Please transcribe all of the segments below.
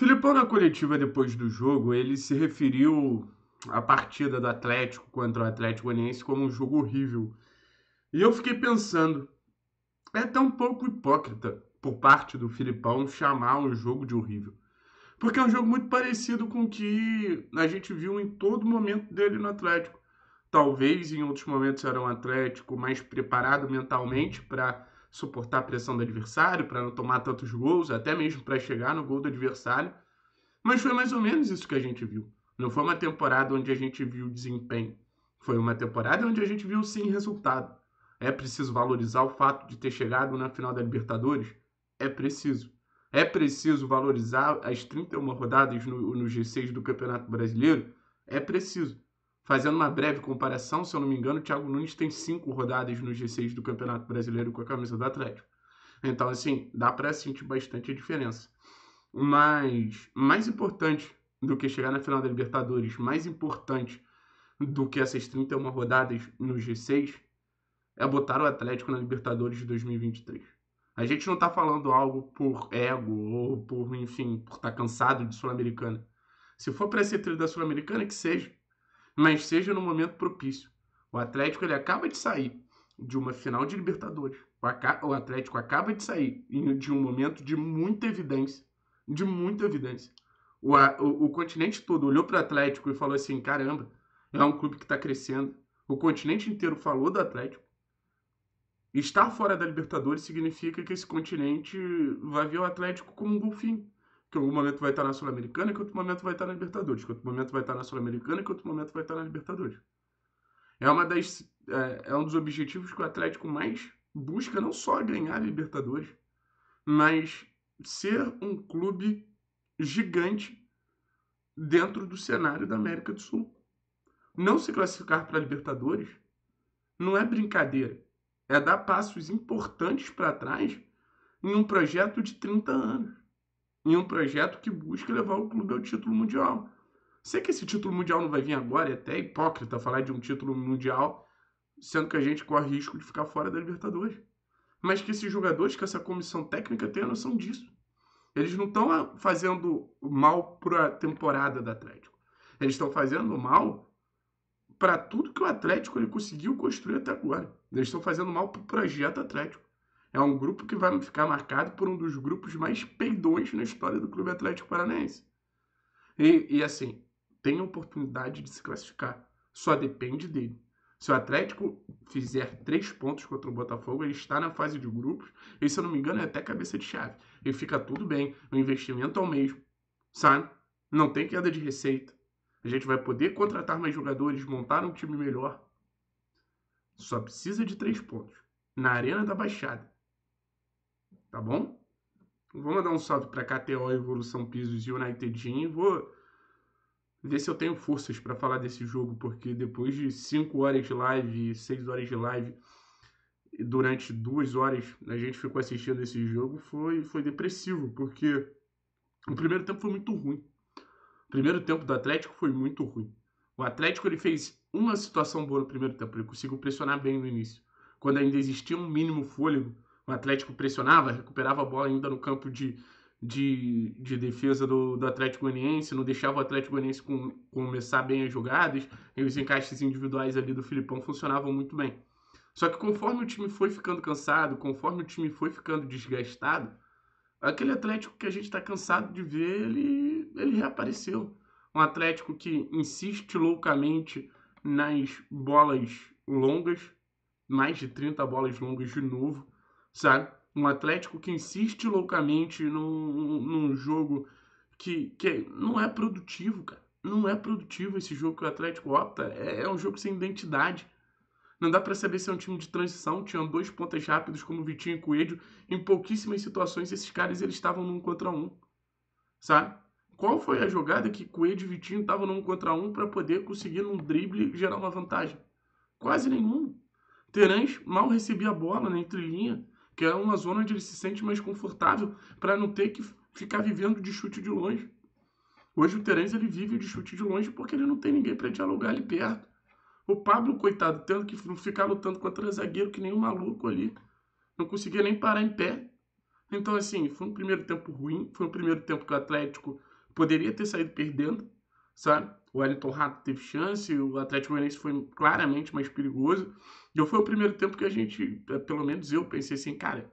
Filipão, na coletiva depois do jogo, ele se referiu à partida do Atlético contra o Atlético Goianiense como um jogo horrível. E eu fiquei pensando, é até um pouco hipócrita por parte do Filipão chamar um jogo de horrível. Porque é um jogo muito parecido com o que a gente viu em todo momento dele no Atlético. Talvez em outros momentos era um Atlético mais preparado mentalmente para suportar a pressão do adversário, para não tomar tantos gols, até mesmo para chegar no gol do adversário. Mas foi mais ou menos isso que a gente viu. Não foi uma temporada onde a gente viu desempenho. Foi uma temporada onde a gente viu sim resultado. É preciso valorizar o fato de ter chegado na final da Libertadores? É preciso. É preciso valorizar as 31 rodadas no, no G6 do Campeonato Brasileiro? É preciso. Fazendo uma breve comparação, se eu não me engano, o Thiago Nunes tem cinco rodadas no G6 do Campeonato Brasileiro com a camisa do Atlético. Então, assim, dá para sentir bastante a diferença. Mas mais importante do que chegar na final da Libertadores, mais importante do que essas 31 rodadas no G6, é botar o Atlético na Libertadores de 2023. A gente não está falando algo por ego ou por, enfim, por estar tá cansado de Sul-Americana. Se for para ser trilha da Sul-Americana, que seja mas seja no momento propício. O Atlético ele acaba de sair de uma final de Libertadores. O Atlético acaba de sair de um momento de muita evidência. De muita evidência. O, o, o continente todo olhou para o Atlético e falou assim: caramba, é um clube que está crescendo. O continente inteiro falou do Atlético. Estar fora da Libertadores significa que esse continente vai ver o Atlético como um golfinho que um momento vai estar na Sul-Americana, que outro momento vai estar na Libertadores, que outro momento vai estar na Sul-Americana, que outro momento vai estar na Libertadores. É, uma das, é, é um dos objetivos que o Atlético mais busca, não só ganhar a Libertadores, mas ser um clube gigante dentro do cenário da América do Sul. Não se classificar para a Libertadores não é brincadeira, é dar passos importantes para trás em um projeto de 30 anos em um projeto que busca levar o clube ao título mundial. Sei que esse título mundial não vai vir agora, é até hipócrita falar de um título mundial, sendo que a gente corre risco de ficar fora da Libertadores. Mas que esses jogadores, que essa comissão técnica tenha noção disso. Eles não estão ah, fazendo mal para a temporada do Atlético. Eles estão fazendo mal para tudo que o Atlético ele conseguiu construir até agora. Eles estão fazendo mal para o projeto Atlético. É um grupo que vai ficar marcado por um dos grupos mais peidões na história do Clube Atlético Paranaense. E, e assim, tem a oportunidade de se classificar. Só depende dele. Se o Atlético fizer três pontos contra o Botafogo, ele está na fase de grupos. E se eu não me engano, é até cabeça de chave. E fica tudo bem. O investimento é o mesmo. Sabe? Não tem queda de receita. A gente vai poder contratar mais jogadores, montar um time melhor. Só precisa de três pontos. Na Arena da Baixada tá bom? Então, Vou mandar um salve para KTO Evolução Pisos e United e Vou ver se eu tenho forças para falar desse jogo, porque depois de 5 horas de live, 6 horas de live, durante duas horas a gente ficou assistindo esse jogo, foi, foi depressivo, porque o primeiro tempo foi muito ruim. O primeiro tempo do Atlético foi muito ruim. O Atlético ele fez uma situação boa no primeiro tempo, ele conseguiu pressionar bem no início. Quando ainda existia um mínimo fôlego, o Atlético pressionava, recuperava a bola ainda no campo de, de, de defesa do, do Atlético Goianiense, não deixava o Atlético Goianiense com, começar bem as jogadas, e os encaixes individuais ali do Filipão funcionavam muito bem. Só que conforme o time foi ficando cansado, conforme o time foi ficando desgastado, aquele Atlético que a gente está cansado de ver, ele, ele reapareceu. Um Atlético que insiste loucamente nas bolas longas, mais de 30 bolas longas de novo sabe? Um Atlético que insiste loucamente num, num jogo que, que não é produtivo, cara. Não é produtivo esse jogo que o Atlético opta. É, é um jogo sem identidade. Não dá para saber se é um time de transição. Tinham dois pontas rápidos como Vitinho e Coelho. Em pouquíssimas situações, esses caras eles estavam num contra um. Sabe? Qual foi a jogada que Coelho e Vitinho estavam num contra um para poder conseguir num drible gerar uma vantagem? Quase nenhum. Terãs mal recebia a bola na entrelinha que é uma zona onde ele se sente mais confortável para não ter que ficar vivendo de chute de longe. Hoje o Terence ele vive de chute de longe porque ele não tem ninguém para dialogar ali perto. O Pablo, coitado, tendo que ficar lutando contra zagueiro que nem um maluco ali. Não conseguia nem parar em pé. Então, assim, foi um primeiro tempo ruim. Foi um primeiro tempo que o Atlético poderia ter saído perdendo, sabe? o Wellington Rato teve chance, o Atlético Mineiro foi claramente mais perigoso. E foi o primeiro tempo que a gente, eh, pelo menos eu, pensei assim, cara,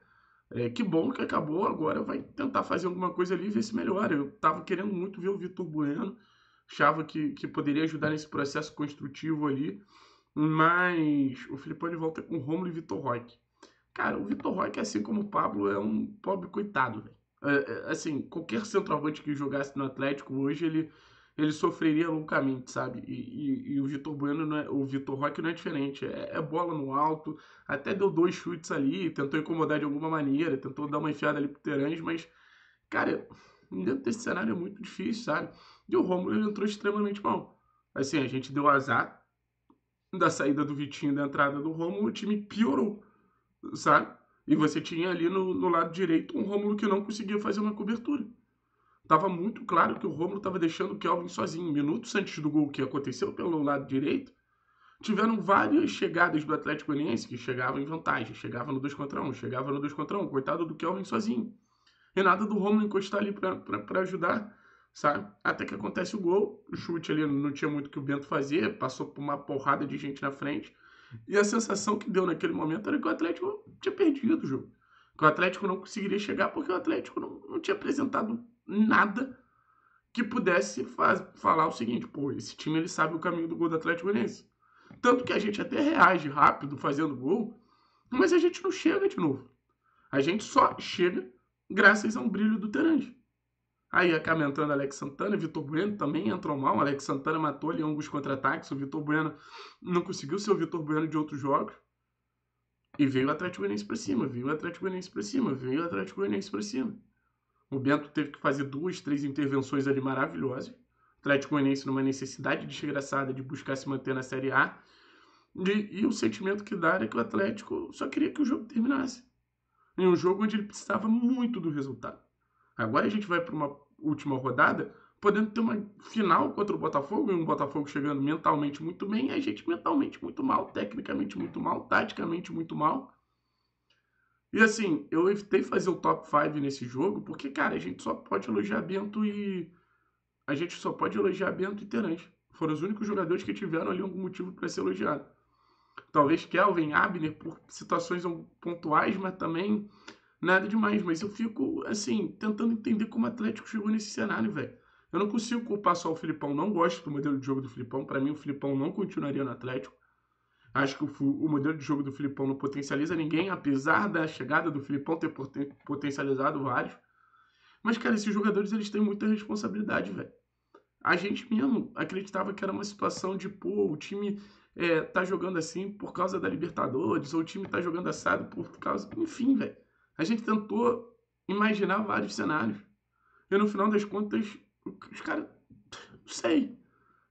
é, que bom que acabou, agora vai tentar fazer alguma coisa ali e ver se melhora. Eu estava querendo muito ver o Vitor Bueno, achava que, que poderia ajudar nesse processo construtivo ali, mas o Filipão ele volta com o Romulo e Vitor Roque. Cara, o Vitor Roque, assim como o Pablo, é um pobre coitado, É, é, assim, qualquer centroavante que jogasse no Atlético hoje, ele ele sofreria loucamente, sabe? E, e, e o Vitor Bueno, é, o Vitor Roque não é diferente. É, é, bola no alto, até deu dois chutes ali, tentou incomodar de alguma maneira, tentou dar uma enfiada ali pro Terence, mas, cara, dentro desse cenário é muito difícil, sabe? E o Romulo entrou extremamente mal. Assim, a gente deu azar da saída do Vitinho da entrada do Romulo, o time piorou, sabe? E você tinha ali no, no lado direito um Romulo que não conseguia fazer uma cobertura. Tava muito claro que o Romulo tava deixando o Kelvin sozinho. Minutos antes do gol que aconteceu pelo lado direito, tiveram várias chegadas do Atlético Goianiense que chegavam em vantagem, chegava no 2 contra 1, um, chegava no 2 contra 1, um, coitado do Kelvin sozinho. E nada do Romulo encostar ali para ajudar, sabe? Até que acontece o gol, o chute ali não tinha muito que o Bento fazer, passou por uma porrada de gente na frente. E a sensação que deu naquele momento era que o Atlético tinha perdido o jogo. Que o Atlético não conseguiria chegar porque o Atlético não, não tinha apresentado nada que pudesse faz, falar o seguinte, pô, esse time ele sabe o caminho do gol do Atlético Goianiense. Tanto que a gente até reage rápido fazendo gol, mas a gente não chega de novo. A gente só chega graças a um brilho do Terange. Aí acaba entrando Alex Santana, Vitor Bueno também entrou mal. Alex Santana matou ali alguns contra-ataques. O Vitor Bueno não conseguiu ser o Vitor Bueno de outros jogos. E veio o Atlético Goianiense para cima, veio o Atlético Goianiense para cima, veio o Atlético Goianiense para cima. O Bento teve que fazer duas, três intervenções ali maravilhosas. O Atlético Goianiense numa necessidade desgraçada de buscar se manter na Série A. E, e, o sentimento que dá era que o Atlético só queria que o jogo terminasse. Em um jogo onde ele precisava muito do resultado. Agora a gente vai para uma última rodada, podendo ter uma final contra o Botafogo, e um Botafogo chegando mentalmente muito bem, e a gente mentalmente muito mal, tecnicamente muito mal, taticamente muito mal. E assim, eu evitei fazer o top 5 nesse jogo, porque, cara, a gente só pode elogiar Bento e. A gente só pode elogiar Bento e Terence. Foram os únicos jogadores que tiveram ali algum motivo para ser elogiado. Talvez Kelvin, Abner, por situações pontuais, mas também nada demais. Mas eu fico, assim, tentando entender como o Atlético chegou nesse cenário, velho. Eu não consigo culpar só o Filipão, não gosto do modelo de jogo do Filipão. Para mim, o Filipão não continuaria no Atlético. Acho que o, o, modelo de jogo do Filipão não potencializa ninguém, apesar da chegada do Filipão ter poten potencializado vários. Mas, cara, esses jogadores eles têm muita responsabilidade, velho. A gente mesmo acreditava que era uma situação de, pô, o time é, tá jogando assim por causa da Libertadores, ou o time tá jogando assado por causa. Enfim, velho. A gente tentou imaginar vários cenários. E no final das contas, os caras. Não sei.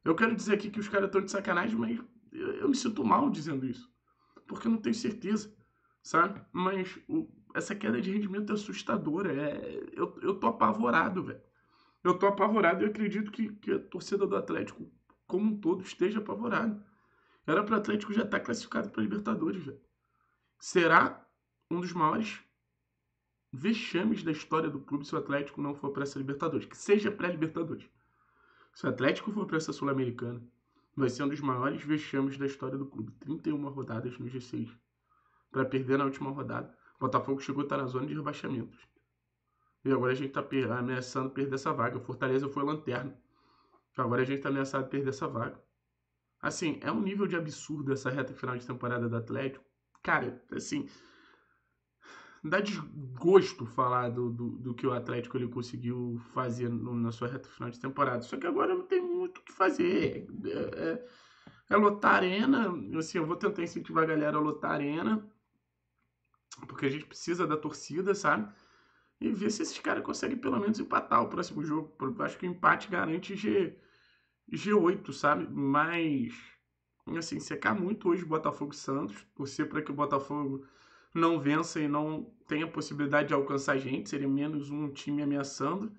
Eu quero dizer aqui que os caras estão de sacanagem, mas eu, eu, me sinto mal dizendo isso, porque eu não tenho certeza, sabe? Mas o, essa queda de rendimento é assustadora. É, eu, eu tô apavorado, velho. Eu tô apavorado e acredito que, que a torcida do Atlético, como um todo, esteja apavorada. Era para o Atlético já estar tá classificado para Libertadores, velho. Será um dos maiores vexames da história do clube se o Atlético não for para essa Libertadores. Que seja pré-Libertadores. Se o Atlético for para essa Sul-Americana, vai ser um dos maiores vexames da história do clube. 31 rodadas no G6. Para perder na última rodada. O Botafogo chegou a tá estar na zona de rebaixamento. E agora a gente está ameaçando perder essa vaga. O Fortaleza foi lanterna. Agora a gente está ameaçado perder essa vaga. Assim, é um nível de absurdo essa reta final de temporada do Atlético. Cara, assim. Dá desgosto falar do, do, do que o Atlético ele conseguiu fazer no, na sua reta final de temporada. Só que agora não tem muito o que fazer. É, é, é lotar arena. Assim, eu vou tentar incentivar a galera a lotar a arena. Porque a gente precisa da torcida, sabe? E ver se esses caras conseguem pelo menos empatar o próximo jogo. Acho que o empate garante G, G8, sabe? Mas, assim, secar muito hoje o Botafogo Santos. Torcer para que o Botafogo não vença e não tenha possibilidade de alcançar a gente. Seria menos um time ameaçando.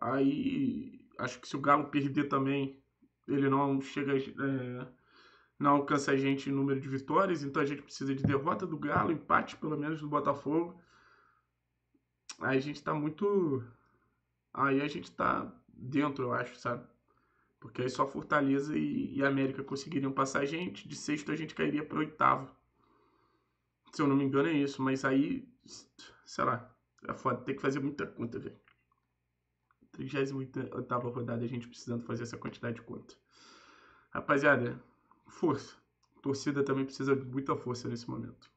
Aí acho que se o Galo perder também, ele não chega. É, não alcança a gente em número de vitórias, então a gente precisa de derrota do Galo, empate pelo menos do Botafogo. Aí a gente tá muito. Aí a gente tá dentro, eu acho, sabe? Porque aí só Fortaleza e, e América conseguiriam passar a gente, de sexto a gente cairia para oitavo. Se eu não me engano é isso, mas aí, sei lá, é foda, tem que fazer muita conta, velho. 38 rodada, a gente precisando fazer essa quantidade de conta. Rapaziada, força. A torcida também precisa de muita força nesse momento.